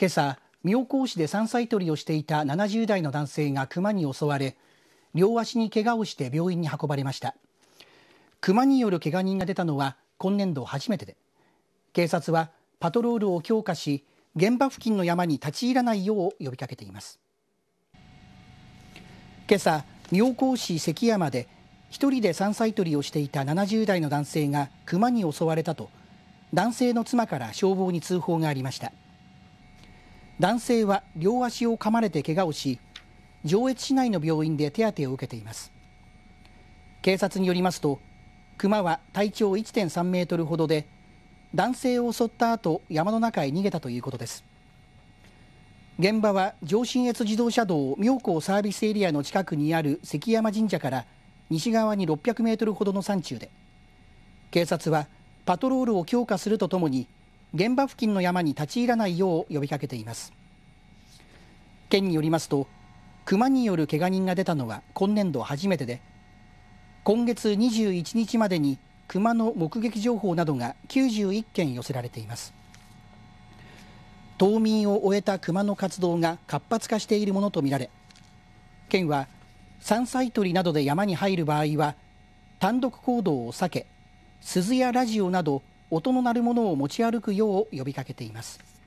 けさ妙高市で山菜採りをしていた70代の男性が熊に襲われ両足にけがをして病院に運ばれました熊によるけが人が出たのは今年度初めてで警察はパトロールを強化し現場付近の山に立ち入らないよう呼びかけています今朝、妙高市関山で一人で山菜採りをしていた70代の男性が熊に襲われたと男性の妻から消防に通報がありました。男性は両足を噛まれて怪我をし上越市内の病院で手当てを受けています警察によりますとクマは体長1.3メートルほどで男性を襲った後山の中へ逃げたということです現場は上信越自動車道妙高サービスエリアの近くにある関山神社から西側に600メートルほどの山中で警察はパトロールを強化するとともに現場付近の山に立ち入らないよう呼びかけています県によりますと熊によるけが人が出たのは今年度初めてで今月21日までに熊の目撃情報などが91件寄せられています冬眠を終えた熊の活動が活発化しているものとみられ県は山菜採りなどで山に入る場合は単独行動を避け鈴やラジオなど音の鳴るものを持ち歩くよう呼びかけています。